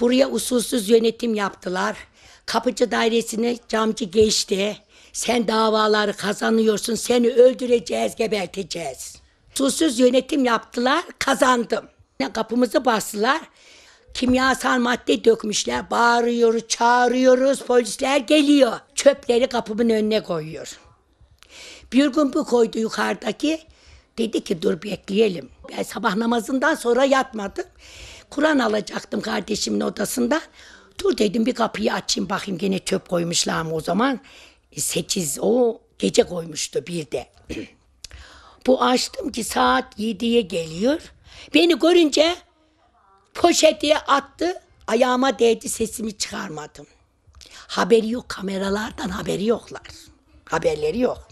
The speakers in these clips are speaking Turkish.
Buraya usulsüz yönetim yaptılar. Kapıcı dairesine camcı geçti. Sen davaları kazanıyorsun, seni öldüreceğiz, geberteceğiz. Usulsüz yönetim yaptılar, kazandım. Kapımızı bastılar, kimyasal madde dökmüşler. Bağırıyoruz, çağırıyoruz, polisler geliyor. Çöpleri kapımın önüne koyuyor. Bir gün bu koydu yukarıdaki. Dedi ki dur bekleyelim. Ben sabah namazından sonra yatmadım. Kur'an alacaktım kardeşimin odasında. Dur dedim bir kapıyı açayım bakayım gene çöp koymuşlar mı o zaman. E, sekiz o gece koymuştu bir de. Bu açtım ki saat yediye geliyor. Beni görünce poşetiye attı. Ayağıma değdi sesimi çıkarmadım. Haberi yok kameralardan haberi yoklar. Haberleri yok.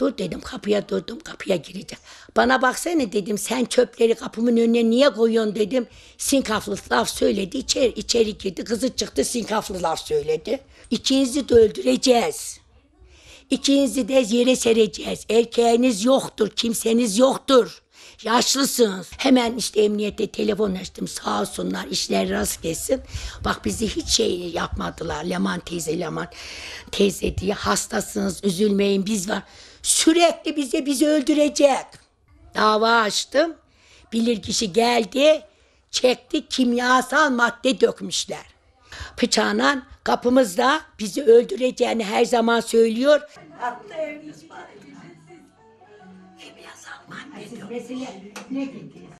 Dur dedim kapıya durdum kapıya gireceğim. Bana baksana dedim sen çöpleri kapımın önüne niye koyuyorsun dedim. Sinkaflı laf söyledi içeri, içeri girdi kızı çıktı sinkaflı laf söyledi. İkinizi de öldüreceğiz. İkinizi de yere sereceğiz. Erkeğiniz yoktur, kimseniz yoktur. Yaşlısınız. Hemen işte emniyette telefon açtım. Sağ olsunlar işler rast gelsin. Bak bizi hiç şey yapmadılar. Leman teyze, Leman teyze diye hastasınız üzülmeyin biz var. Sürekli bize bizi öldürecek. Dava açtım. Bilir kişi geldi. Çekti kimyasal madde dökmüşler. Bıçağla kapımızda bizi öldüreceğini her zaman söylüyor. Hatta evimiz var. Kimyasal madde dökmüş. Ne gittiniz?